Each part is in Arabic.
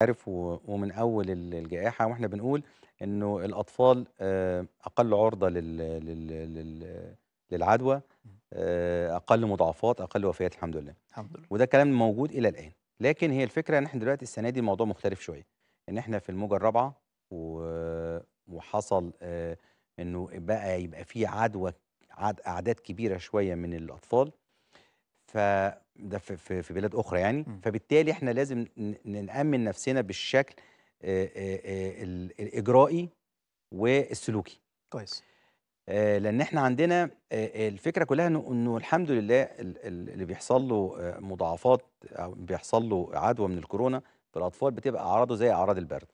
عارف ومن اول الجائحه واحنا بنقول انه الاطفال آه، اقل عرضه لل للعدوى آه، اقل مضاعفات اقل وفيات الحمد لله الحمد لله وده كلام موجود الى الان لكن هي الفكره ان احنا دلوقتي السنه دي الموضوع مختلف شويه ان احنا في الموجه الرابعه وحصل آه، انه بقى يبقى في عدوى اعداد كبيره شويه من الاطفال ف ده في, في بلاد اخرى يعني م. فبالتالي احنا لازم نامن نفسنا بالشكل الاجرائي والسلوكي كويس لان احنا عندنا الفكره كلها انه الحمد لله اللي بيحصل له مضاعفات او بيحصل له عدوى من الكورونا في الاطفال بتبقى اعراضه زي اعراض البرد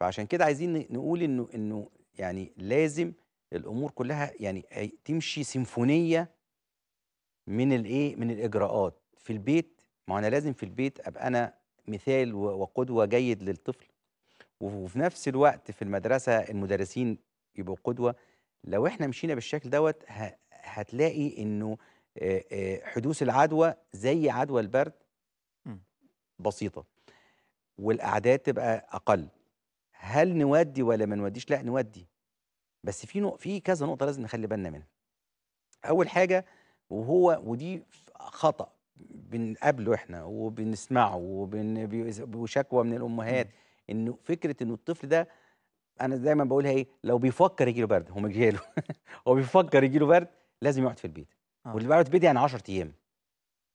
فعشان كده عايزين نقول انه انه يعني لازم الامور كلها يعني تمشي سيمفونيه من الايه من الاجراءات في البيت ما انا لازم في البيت ابقى انا مثال وقدوه جيد للطفل وفي نفس الوقت في المدرسه المدرسين يبقوا قدوه لو احنا مشينا بالشكل دوت هتلاقي انه حدوث العدوى زي عدوى البرد بسيطه والاعداد تبقى اقل هل نودي ولا ما نوديش لا نودي بس في في كذا نقطه لازم نخلي بالنا منها اول حاجه وهو ودي خطأ بنقابله احنا وبنسمعه وشكوى من الامهات انه فكره انه الطفل ده انا دايما بقولها ايه لو بيفكر يجيله برد هو جايله هو بيفكر يجيله برد لازم يقعد في البيت آه. واللي بيقعد في البيت يعني 10 ايام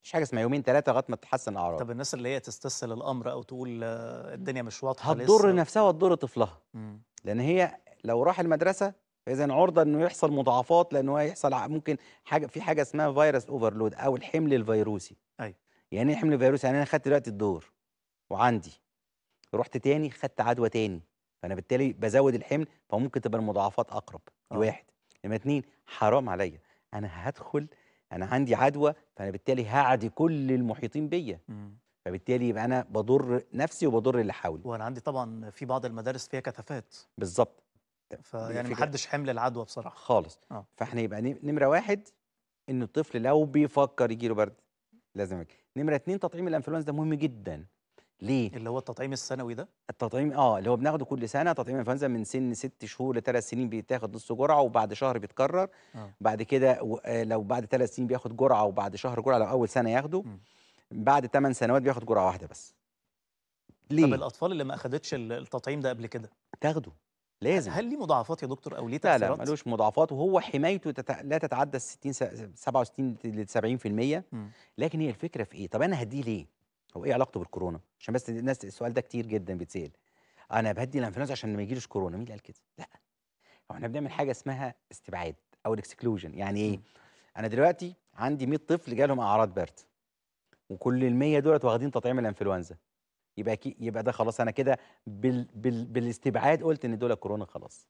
مش حاجه اسمها يومين ثلاثه لغايه ما تتحسن اعراض طب الناس اللي هي تستسهل الامر او تقول آه، الدنيا مش واضحه هتضر لسه. نفسها وتضر طفلها مم. لان هي لو راح المدرسه فاذا عرضه انه يحصل مضاعفات لانه هيحصل ممكن حاجه في حاجه اسمها فيروس اوفرلود او الحمل الفيروسي ايوه يعني ايه حمل الفيروسي يعني انا خدت دلوقتي الدور وعندي رحت تاني خدت عدوى تاني فانا بالتالي بزود الحمل فممكن تبقى المضاعفات اقرب أوه. واحد لما اتنين حرام عليا انا هدخل انا عندي عدوى فانا بالتالي هعدي كل المحيطين بيا فبالتالي يبقى انا بضر نفسي وبضر اللي حولي وانا عندي طبعا في بعض المدارس فيها كثافات بالظبط فيعني ما حدش حمل العدوى بصراحه خالص آه. فاحنا يبقى نمره واحد ان الطفل لو بيفكر يجي له برد لازم يجي نمره اثنين تطعيم الانفلونزا ده مهم جدا ليه؟ اللي هو التطعيم السنوي ده؟ التطعيم اه اللي هو بناخده كل سنه تطعيم الانفلونزا من سن ست شهور لثلاث سنين بيتاخد نص جرعه وبعد شهر بيتكرر آه. بعد كده آه، لو بعد ثلاث سنين بياخد جرعه وبعد شهر جرعه لو اول سنه ياخده م. بعد ثمان سنوات بياخد جرعه واحده بس ليه؟ طب الاطفال اللي ما اخدتش التطعيم ده قبل كده تاخده لازم هل ليه مضاعفات يا دكتور او ليه لا لا ملوش مضاعفات وهو حمايته تت... لا تتعدى ال 60 67 ل 70% لكن هي الفكره في ايه؟ طب انا هديه ليه؟ هو ايه علاقته بالكورونا؟ عشان بس الناس السؤال ده كتير جدا بيتسال انا بهدي الانفلونزا عشان ما يجيليش كورونا مين اللي قال كده؟ لا هو احنا بنعمل حاجه اسمها استبعاد او الاكسكلوجن يعني ايه؟ انا دلوقتي عندي 100 طفل جالهم اعراض برد وكل ال 100 دولت واخدين تطعيم الانفلونزا يبقى يبقى ده خلاص انا كده بال بال بالاستبعاد قلت ان دول كورونا خلاص